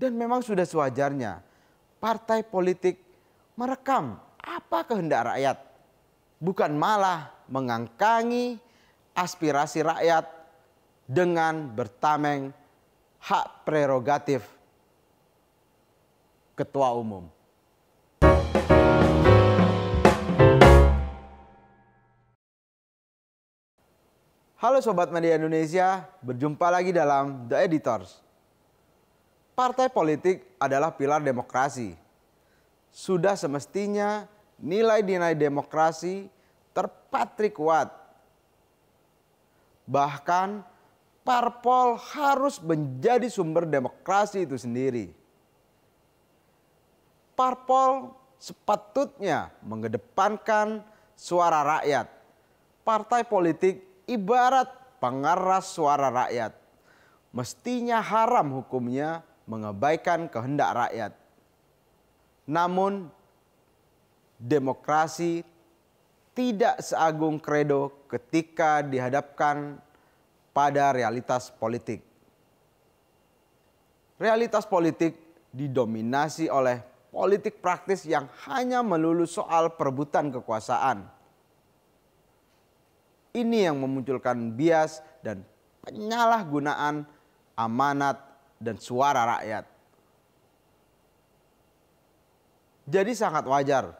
Dan memang sudah sewajarnya partai politik merekam apa kehendak rakyat. Bukan malah mengangkangi aspirasi rakyat dengan bertameng hak prerogatif ketua umum. Halo Sobat Media Indonesia, berjumpa lagi dalam The Editors. Partai politik adalah pilar demokrasi. Sudah semestinya nilai-nilai demokrasi terpatri kuat. Bahkan parpol harus menjadi sumber demokrasi itu sendiri. Parpol sepatutnya mengedepankan suara rakyat. Partai politik ibarat pengeras suara rakyat. Mestinya haram hukumnya mengabaikan kehendak rakyat. Namun, demokrasi tidak seagung kredo ketika dihadapkan pada realitas politik. Realitas politik didominasi oleh politik praktis yang hanya melulu soal perebutan kekuasaan. Ini yang memunculkan bias dan penyalahgunaan amanat dan suara rakyat. Jadi sangat wajar,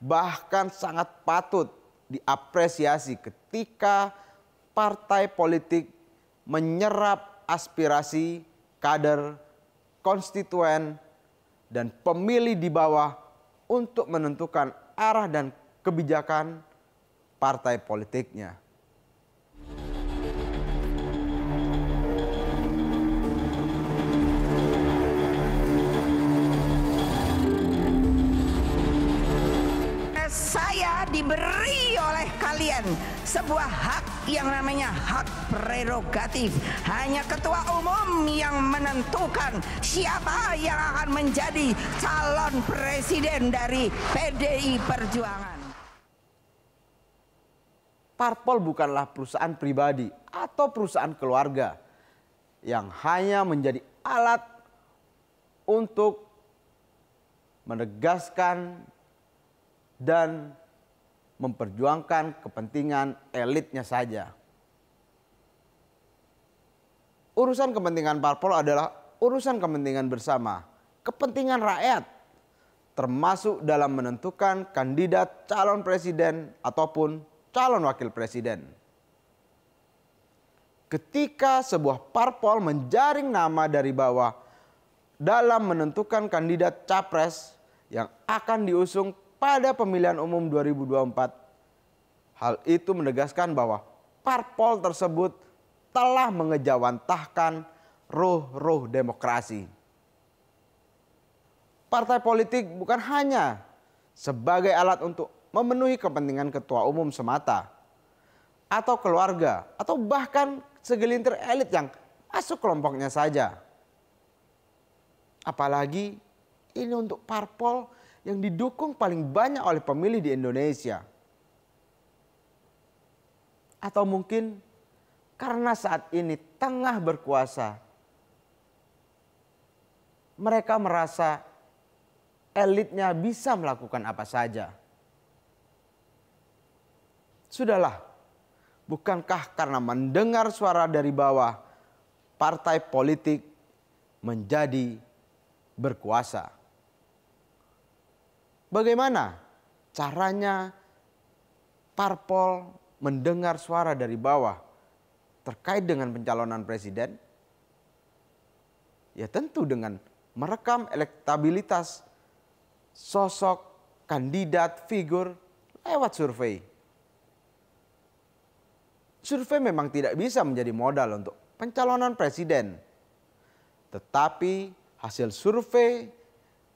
bahkan sangat patut diapresiasi ketika partai politik menyerap aspirasi kader, konstituen, dan pemilih di bawah untuk menentukan arah dan kebijakan partai politiknya. presiden sebuah hak yang namanya hak prerogatif hanya ketua umum yang menentukan siapa yang akan menjadi calon presiden dari PDI Perjuangan Parpol bukanlah perusahaan pribadi atau perusahaan keluarga yang hanya menjadi alat untuk menegaskan dan memperjuangkan kepentingan elitnya saja. Urusan kepentingan parpol adalah urusan kepentingan bersama, kepentingan rakyat, termasuk dalam menentukan kandidat calon presiden ataupun calon wakil presiden. Ketika sebuah parpol menjaring nama dari bawah dalam menentukan kandidat capres yang akan diusung pada pemilihan umum 2024. Hal itu menegaskan bahwa parpol tersebut telah mengejawantahkan roh-roh demokrasi. Partai politik bukan hanya sebagai alat untuk memenuhi kepentingan ketua umum semata atau keluarga atau bahkan segelintir elit yang masuk kelompoknya saja. Apalagi ini untuk parpol yang didukung paling banyak oleh pemilih di Indonesia. Atau mungkin karena saat ini tengah berkuasa, mereka merasa elitnya bisa melakukan apa saja. Sudahlah, bukankah karena mendengar suara dari bawah, partai politik menjadi berkuasa? Bagaimana caranya parpol mendengar suara dari bawah terkait dengan pencalonan presiden? Ya tentu dengan merekam elektabilitas sosok, kandidat, figur lewat survei. Survei memang tidak bisa menjadi modal untuk pencalonan presiden. Tetapi hasil survei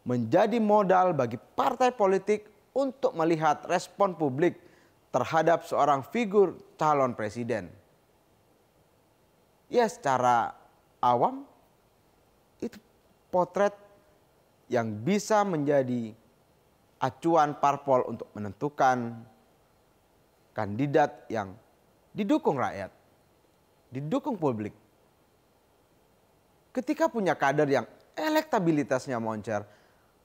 menjadi modal bagi partai politik untuk melihat respon publik terhadap seorang figur calon presiden. Ya secara awam itu potret yang bisa menjadi acuan parpol untuk menentukan kandidat yang didukung rakyat, didukung publik. Ketika punya kader yang elektabilitasnya moncer,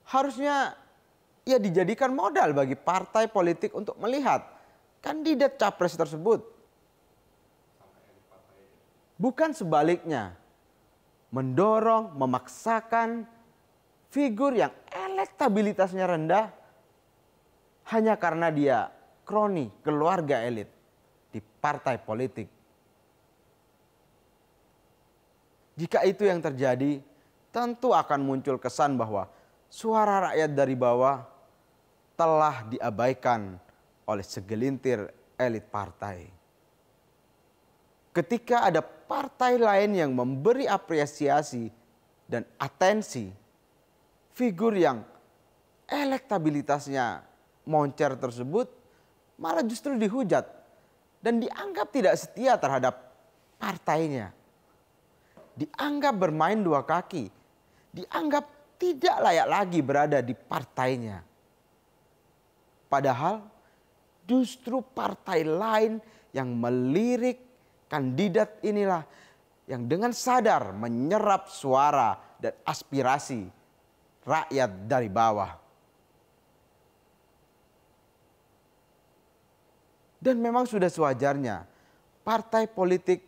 harusnya ya dijadikan modal bagi partai politik untuk melihat kandidat capres tersebut. Bukan sebaliknya, mendorong, memaksakan figur yang elektabilitasnya rendah hanya karena dia kroni keluarga elit di partai politik. Jika itu yang terjadi, tentu akan muncul kesan bahwa suara rakyat dari bawah telah diabaikan oleh segelintir elit partai. Ketika ada partai lain yang memberi apresiasi dan atensi, figur yang elektabilitasnya moncer tersebut malah justru dihujat dan dianggap tidak setia terhadap partainya. Dianggap bermain dua kaki, dianggap tidak layak lagi berada di partainya. Padahal justru partai lain yang melirik kandidat inilah yang dengan sadar menyerap suara dan aspirasi rakyat dari bawah. Dan memang sudah sewajarnya partai politik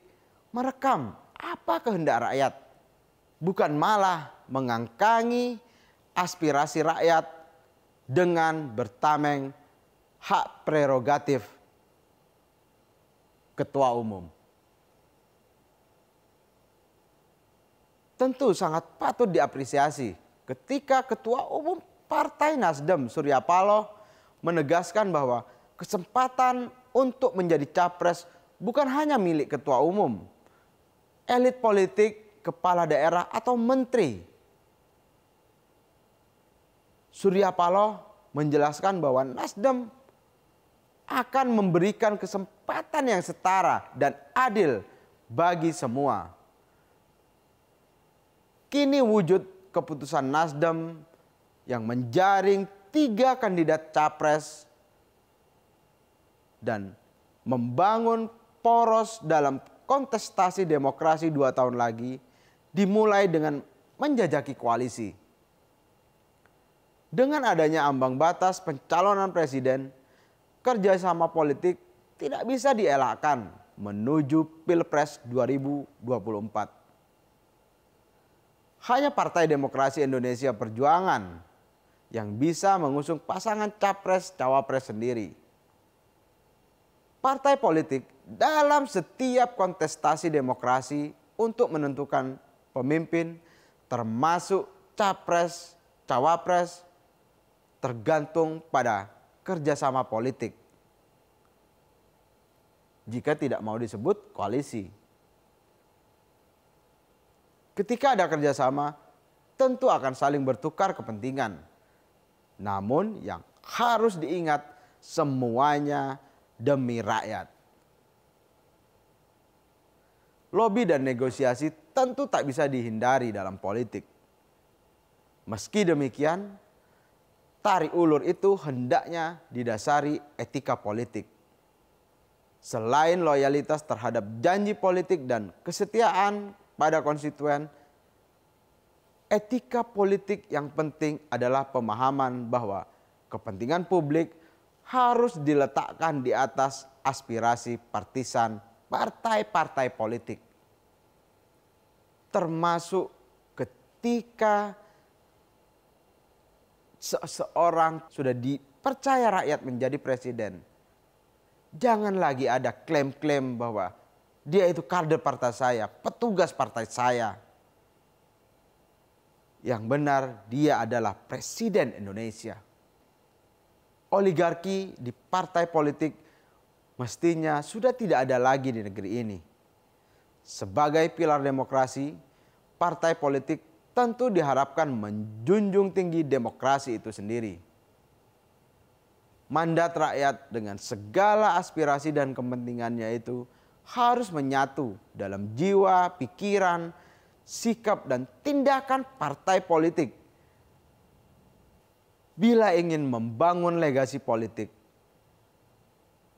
merekam apa kehendak rakyat bukan malah mengangkangi aspirasi rakyat dengan bertameng hak prerogatif ketua umum. Tentu sangat patut diapresiasi ketika ketua umum Partai Nasdem Surya Paloh menegaskan bahwa kesempatan untuk menjadi capres bukan hanya milik ketua umum. Elit politik kepala daerah atau menteri. Surya Paloh menjelaskan bahwa Nasdem akan memberikan kesempatan yang setara dan adil bagi semua. Kini wujud keputusan Nasdem yang menjaring tiga kandidat capres dan membangun poros dalam kontestasi demokrasi dua tahun lagi dimulai dengan menjajaki koalisi. Dengan adanya ambang batas pencalonan presiden, kerjasama politik tidak bisa dielakkan menuju Pilpres 2024. Hanya Partai Demokrasi Indonesia Perjuangan yang bisa mengusung pasangan capres-cawapres sendiri. Partai politik dalam setiap kontestasi demokrasi untuk menentukan pemimpin termasuk capres, cawapres tergantung pada kerjasama politik. Jika tidak mau disebut koalisi. Ketika ada kerjasama, tentu akan saling bertukar kepentingan. Namun yang harus diingat semuanya demi rakyat. Lobby dan negosiasi tentu tak bisa dihindari dalam politik. Meski demikian, tarik ulur itu hendaknya didasari etika politik. Selain loyalitas terhadap janji politik dan kesetiaan pada konstituen, etika politik yang penting adalah pemahaman bahwa kepentingan publik harus diletakkan di atas aspirasi partisan partai-partai politik termasuk ketika seseorang sudah dipercaya rakyat menjadi presiden. Jangan lagi ada klaim-klaim bahwa dia itu kader partai saya, petugas partai saya. Yang benar dia adalah presiden Indonesia. Oligarki di partai politik mestinya sudah tidak ada lagi di negeri ini. Sebagai pilar demokrasi, partai politik tentu diharapkan menjunjung tinggi demokrasi itu sendiri. Mandat rakyat dengan segala aspirasi dan kepentingannya itu harus menyatu dalam jiwa, pikiran, sikap, dan tindakan partai politik. Bila ingin membangun legasi politik,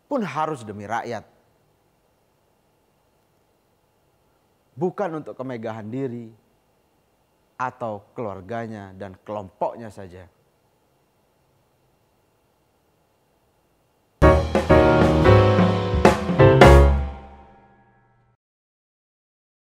pun harus demi rakyat. bukan untuk kemegahan diri atau keluarganya dan kelompoknya saja